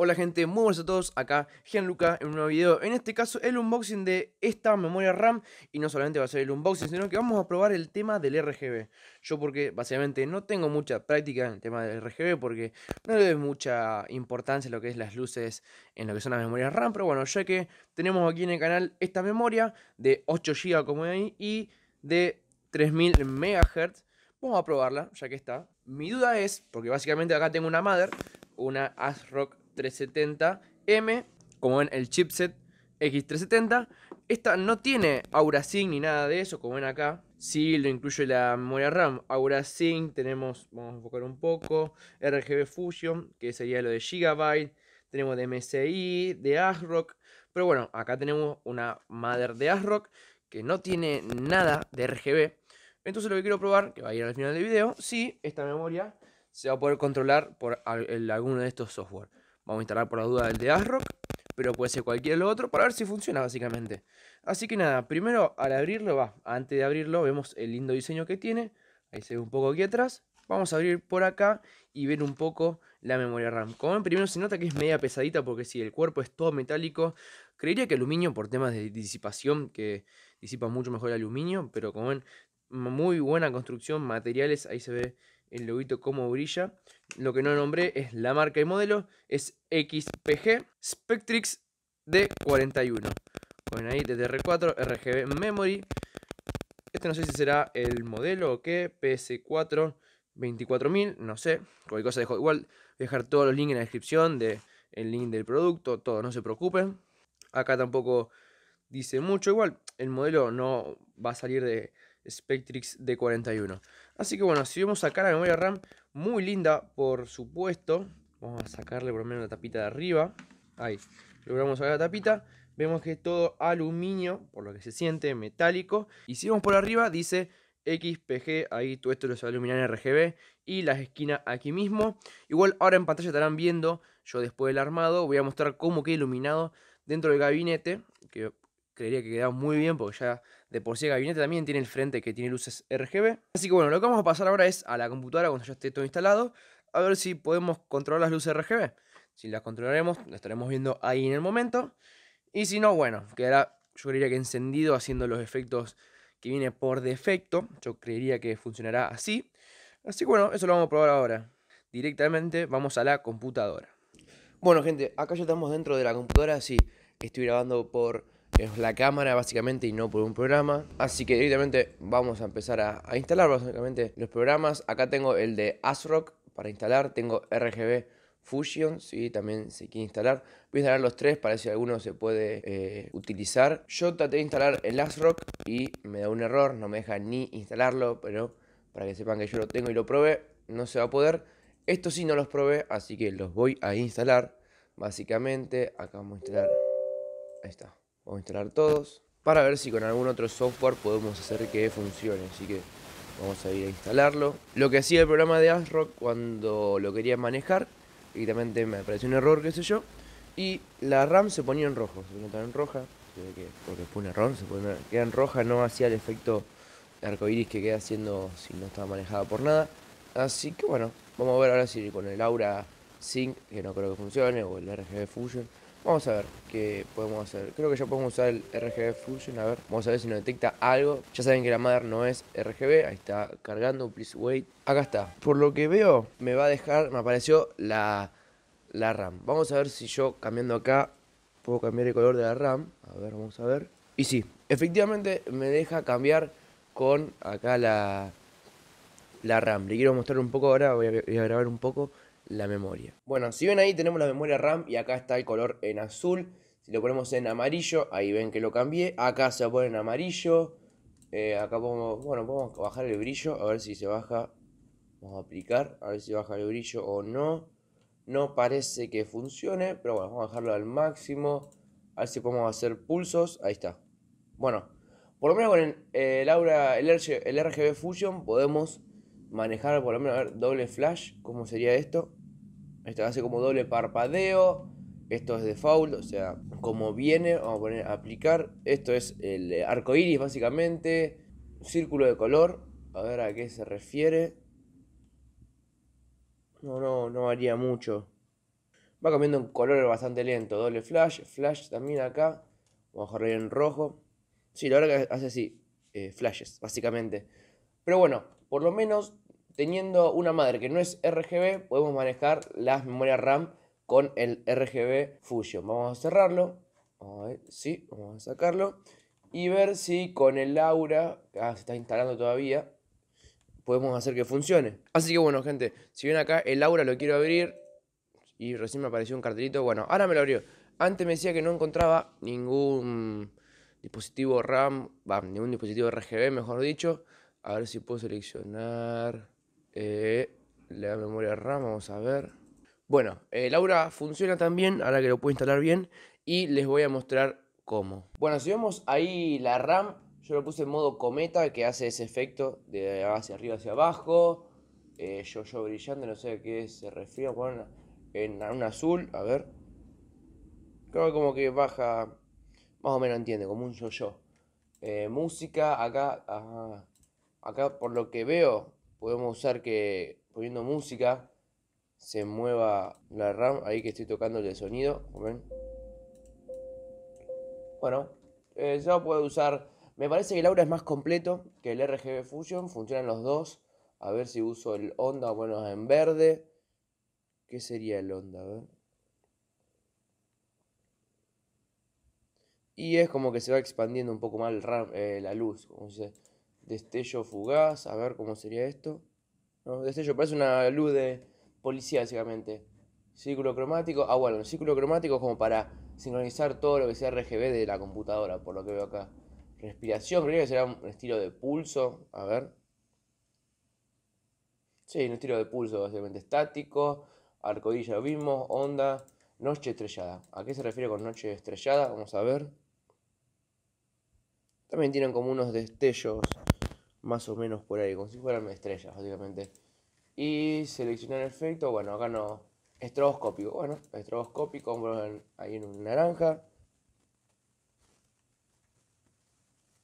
Hola gente, muy buenas a todos, acá Gianluca en un nuevo video, en este caso el unboxing de esta memoria RAM y no solamente va a ser el unboxing, sino que vamos a probar el tema del RGB yo porque básicamente no tengo mucha práctica en el tema del RGB porque no le doy mucha importancia a lo que es las luces en lo que son las memorias RAM, pero bueno, ya que tenemos aquí en el canal esta memoria de 8 GB como ahí y de 3000 MHz, vamos a probarla ya que está. Mi duda es, porque básicamente acá tengo una mother, una ASRock 370M, como ven el chipset X370. Esta no tiene Aura Sync ni nada de eso, como ven acá. Sí, lo incluye la memoria RAM. Aura Sync, tenemos, vamos a enfocar un poco, RGB Fusion, que sería lo de Gigabyte. Tenemos de MSI, de ASRock. Pero bueno, acá tenemos una madre de ASRock que no tiene nada de RGB. Entonces lo que quiero probar, que va a ir al final del video, si esta memoria se va a poder controlar por alguno de estos software. Vamos a instalar por la duda el de ASRock, pero puede ser cualquier otro para ver si funciona básicamente. Así que nada, primero al abrirlo, va, antes de abrirlo vemos el lindo diseño que tiene. Ahí se ve un poco aquí atrás. Vamos a abrir por acá y ver un poco la memoria RAM. Como ven, primero se nota que es media pesadita porque si el cuerpo es todo metálico, creería que aluminio por temas de disipación, que disipa mucho mejor aluminio, pero como ven, muy buena construcción, materiales, ahí se ve el lobito como brilla. Lo que no nombré es la marca y modelo, es XPG Spectrix D41. Con ahí DDR4, RGB Memory. Este no sé si será el modelo o qué, PS4, 24.000, no sé. Cualquier cosa dejo igual. Voy a dejar todos los links en la descripción, de, el link del producto, todo, no se preocupen. Acá tampoco dice mucho, igual el modelo no va a salir de Spectrix D41. Así que bueno, si vamos a sacar la memoria RAM, muy linda, por supuesto. Vamos a sacarle por lo menos la tapita de arriba. Ahí, logramos sacar la tapita. Vemos que es todo aluminio, por lo que se siente, metálico. Y si vamos por arriba, dice XPG, ahí todo esto lo se va a iluminar en RGB. Y las esquinas aquí mismo. Igual ahora en pantalla estarán viendo, yo después del armado, voy a mostrar cómo queda iluminado dentro del gabinete. Que creería que queda muy bien porque ya de por sí el gabinete también tiene el frente que tiene luces RGB. Así que bueno, lo que vamos a pasar ahora es a la computadora cuando ya esté todo instalado, a ver si podemos controlar las luces RGB. Si las controlaremos, lo estaremos viendo ahí en el momento. Y si no, bueno, quedará, yo creería que encendido haciendo los efectos que viene por defecto. Yo creería que funcionará así. Así que bueno, eso lo vamos a probar ahora. Directamente vamos a la computadora. Bueno gente, acá ya estamos dentro de la computadora, sí, estoy grabando por es la cámara básicamente y no por un programa. Así que directamente vamos a empezar a, instalar básicamente los programas. Acá tengo el de ASRock para instalar, tengo RGB Fusion, sí, también se quiere instalar. Voy a instalar los tres para ver si alguno se puede eh, utilizar. Yo traté de instalar el ASRock y me da un error, no me deja ni instalarlo, pero para que sepan que yo lo tengo y lo probé, no se va a poder. Esto sí no los probé, así que los voy a instalar. Básicamente, acá vamos a instalar. Ahí está. Vamos a instalar todos para ver si con algún otro software podemos hacer que funcione. Así que vamos a ir a instalarlo. Lo que hacía el programa de ASRock cuando lo quería manejar, directamente me apareció un error, qué sé yo, y la RAM se ponía en rojo, se ponía en roja, porque fue un error, se ponía, en roja, no hacía el efecto arcoiris que queda haciendo si no estaba manejada por nada. Así que bueno, vamos a ver ahora si con el Aura Sync, que no creo que funcione, o el RGB Fusion, Vamos a ver qué podemos hacer. Creo que ya podemos usar el RGB Fusion. A ver, vamos a ver si nos detecta algo. Ya saben que la madre no es RGB. Ahí está cargando, please wait. Acá está. Por lo que veo, me va a dejar, me apareció la, la RAM. Vamos a ver si yo cambiando acá puedo cambiar el color de la RAM. A ver, vamos a ver. Y sí, efectivamente me deja cambiar con acá la, la RAM. Le quiero mostrar un poco ahora, voy a grabar un poco la memoria. Bueno, si ven ahí tenemos la memoria RAM y acá está el color en azul. Si lo ponemos en amarillo, ahí ven que lo cambié. Acá se pone en amarillo. Eh, acá podemos, bueno, podemos bajar el brillo, a ver si se baja. Vamos a aplicar, a ver si baja el brillo o no. No parece que funcione, pero bueno, vamos a dejarlo al máximo. A ver si podemos hacer pulsos. Ahí está. Bueno, por lo menos con el, eh, Aura, el, RGB Fusion podemos manejar por lo menos a ver, doble flash. ¿Cómo sería esto? Esto hace como doble parpadeo. Esto es default, o sea, como viene, vamos a poner aplicar. Esto es el arco iris, básicamente. Círculo de color. A ver a qué se refiere. No, no, no varía mucho. Va cambiando un color bastante lento. Doble flash, flash también acá. Vamos a correr en rojo. Sí, la verdad que hace así. Eh, flashes, básicamente. Pero bueno, por lo menos teniendo una madre que no es RGB, podemos manejar las memorias RAM con el RGB Fusion. Vamos a cerrarlo. A ver, sí, vamos a sacarlo. Y ver si con el Aura, que ah, se está instalando todavía, podemos hacer que funcione. Así que bueno, gente, si ven acá, el Aura lo quiero abrir. Y recién me apareció un cartelito. Bueno, ahora me lo abrió. Antes me decía que no encontraba ningún dispositivo RAM, ningún dispositivo RGB, mejor dicho. A ver si puedo seleccionar. Le eh, la memoria RAM, vamos a ver. Bueno, el eh, Aura funciona también, ahora que lo puedo instalar bien, y les voy a mostrar cómo. Bueno, si vemos ahí la RAM, yo lo puse en modo cometa, que hace ese efecto de hacia arriba hacia abajo. Eh, yo, yo brillante, no sé a qué se refiere. Bueno, en un azul, a ver. Creo que como que baja, más o menos entiende, como un yo-yo. música, acá, ah, acá por lo que veo, podemos usar que poniendo música se mueva la RAM, ahí que estoy tocando el sonido, Bueno, eso eh, yo puedo usar, me parece que el Aura es más completo que el RGB Fusion, funcionan los dos, a ver si uso el Onda, bueno, en verde, ¿qué sería el Onda? Y es como que se va expandiendo un poco más eh, la luz, como se destello fugaz, a ver cómo sería esto. ¿No? Destello, parece una luz de policía básicamente. Círculo cromático, ah bueno, el círculo cromático es como para sincronizar todo lo que sea RGB de la computadora, por lo que veo acá. Respiración, creo que será un estilo de pulso, a ver. Sí, un estilo de pulso básicamente estático, arcoíris lo mismo, onda, noche estrellada. ¿A qué se refiere con noche estrellada? Vamos a ver. También tienen como unos destellos más o menos por ahí, como si fueran estrellas, básicamente. Y seleccionar efecto, bueno, acá no, estroboscópico, bueno, estroboscópico, ahí en un naranja.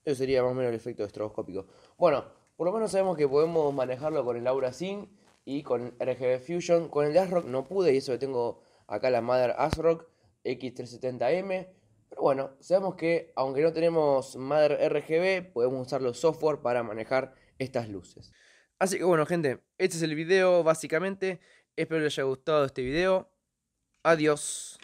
Eso sería más o menos el efecto estroboscópico. Bueno, por lo menos sabemos que podemos manejarlo con el Aura Sync y con RGB Fusion. Con el ASRock no pude y eso que tengo acá la Mother ASRock X370M. Pero bueno, sabemos que aunque no tenemos madre RGB, podemos usar los software para manejar estas luces. Así que bueno gente, este es el video básicamente. Espero les haya gustado este video. Adiós.